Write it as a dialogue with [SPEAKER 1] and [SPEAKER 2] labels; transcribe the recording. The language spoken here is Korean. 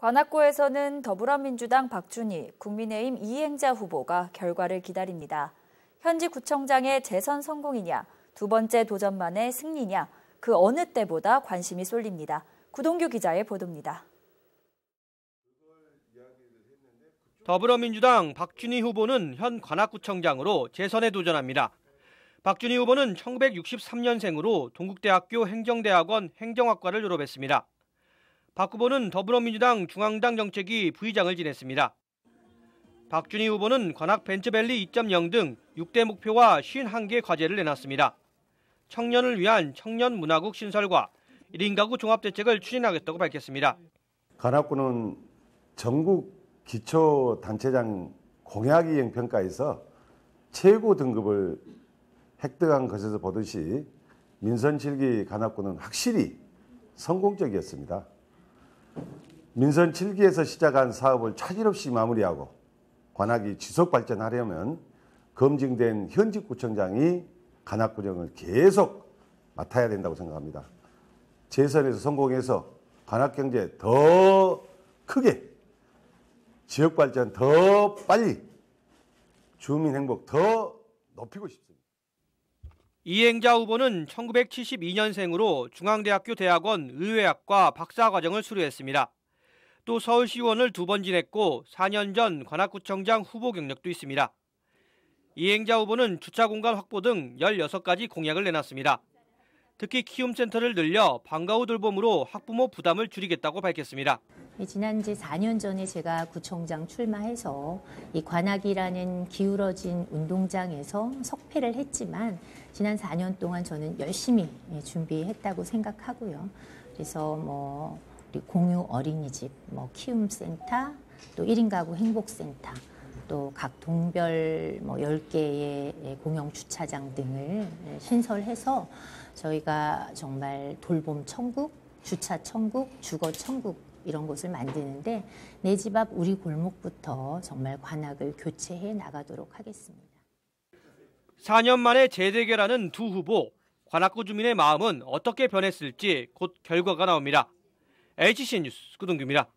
[SPEAKER 1] 관악구에서는 더불어민주당 박준희, 국민의힘 이행자 후보가 결과를 기다립니다. 현지 구청장의 재선 성공이냐, 두 번째 도전만의 승리냐, 그 어느 때보다 관심이 쏠립니다. 구동규 기자의 보도입니다.
[SPEAKER 2] 더불어민주당 박준희 후보는 현 관악구청장으로 재선에 도전합니다. 박준희 후보는 1963년생으로 동국대학교 행정대학원 행정학과를 졸업했습니다. 박 후보는 더불어민주당 중앙당 정책위 부의장을 지냈습니다. 박준희 후보는 관악 벤츠밸리 2.0 등 6대 목표와 51개 과제를 내놨습니다. 청년을 위한 청년 문화국 신설과 1인 가구 종합 대책을 추진하겠다고 밝혔습니다.
[SPEAKER 3] 관악구는 전국 기초 단체장 공약 이행 평가에서 최고 등급을 획득한 것에서 보듯이 민선 7기 관악구는 확실히 성공적이었습니다. 민선 7기에서 시작한 사업을 차질없이 마무리하고 관악이 지속 발전하려면 검증된 현직 구청장이 관악구정을 계속 맡아야 된다고 생각합니다. 재선에서 성공해서 관악경제 더 크게 지역발전 더 빨리 주민 행복 더 높이고 싶습니다.
[SPEAKER 2] 이행자 후보는 1972년생으로 중앙대학교 대학원 의회학과 박사과정을 수료했습니다. 또 서울시의원을 두 번 지냈고 4년 전 관악구청장 후보 경력도 있습니다. 이행자 후보는 주차 공간 확보 등 16가지 공약을 내놨습니다. 특히 키움센터를 늘려 방과후 돌봄으로 학부모 부담을 줄이겠다고 밝혔습니다.
[SPEAKER 1] 지난지 4년 전에 제가 구청장 출마해서 이 관악이라는 기울어진 운동장에서 석패를 했지만 지난 4년 동안 저는 열심히 예, 준비했다고 생각하고요. 그래서 뭐 공유 어린이집, 뭐 키움센터, 또 1인 가구 행복센터 또각 동별 뭐 10개의 공영 주차장 등을 신설해서 저희가 정말 돌봄 천국, 주차 천국, 주거 천국 이런 곳을 만드는데 내 집 앞 우리 골목부터 정말 관악을 교체해 나가도록 하겠습니다.
[SPEAKER 2] 4년 만에 재대결하는 두 후보, 관악구 주민의 마음은 어떻게 변했을지 곧 결과가 나옵니다. HC 뉴스 구동규입니다.